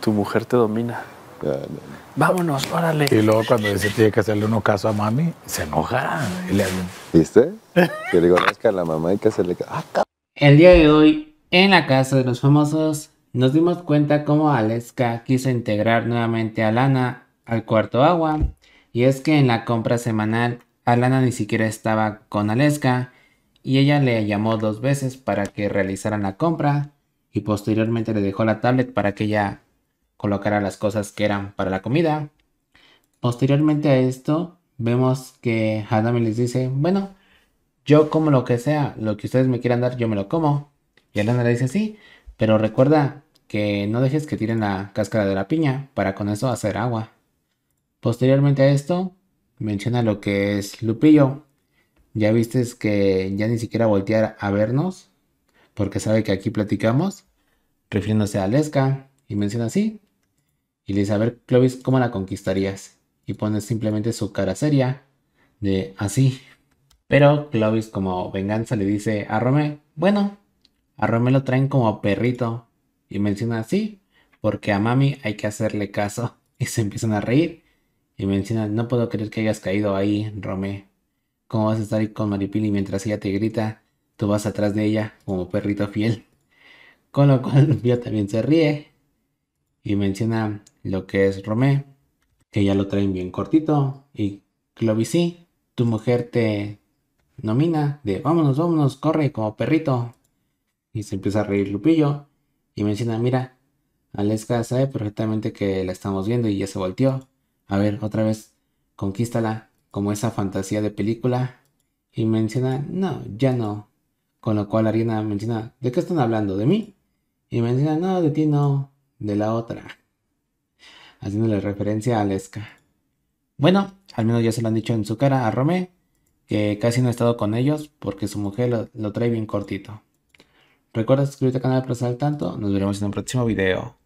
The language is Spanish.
Tu mujer te domina. Vámonos, órale. Y luego cuando dice tiene que hacerle uno caso a mami, se enoja. ¿Viste? ¿Viste? le digo, a la mamá y que hacerle caso. Ah, el día de hoy, en la casa de los famosos, nos dimos cuenta cómo Aleska quiso integrar nuevamente a Lana al cuarto agua. Y es que en la compra semanal, Alana ni siquiera estaba con Aleska y ella le llamó dos veces para que realizaran la compra y posteriormente le dejó la tablet para que ella colocará las cosas que eran para la comida. Posteriormente a esto, vemos que Hanami les dice, bueno, yo como lo que sea, lo que ustedes me quieran dar, yo me lo como. Y Alana le dice, sí, pero recuerda que no dejes que tiren la cáscara de la piña para con eso hacer agua. Posteriormente a esto, menciona lo que es Lupillo. Ya viste que ya ni siquiera voltear a vernos, porque sabe que aquí platicamos, refiriéndose a Lesca, y menciona así y le dice, a ver, Clovis, ¿cómo la conquistarías? Y pone simplemente su cara seria de así. Pero Clovis como venganza le dice a Romé, bueno, a Romé lo traen como perrito. Y menciona así, porque a Mami hay que hacerle caso. Y se empiezan a reír. Y menciona, no puedo creer que hayas caído ahí, Romé. ¿Cómo vas a estar ahí con Maripili mientras ella te grita? Tú vas atrás de ella como perrito fiel. Con lo cual ella también se ríe y menciona lo que es Romé, que ya lo traen bien cortito, y Clovisí, tu mujer te nomina de vámonos, vámonos, corre como perrito. Y se empieza a reír Lupillo y menciona, mira, Aleska sabe perfectamente que la estamos viendo y ya se volteó. A ver, otra vez, conquístala como esa fantasía de película. Y menciona, no, ya no. Con lo cual Ariana menciona, ¿de qué están hablando? ¿De mí? Y menciona, no, de ti no de la otra. Haciéndole referencia a Lesca. Bueno, al menos ya se lo han dicho en su cara a Romé, que casi no ha estado con ellos porque su mujer lo, trae bien cortito. Recuerda suscribirte al canal para estar al tanto. Nos veremos en un próximo video.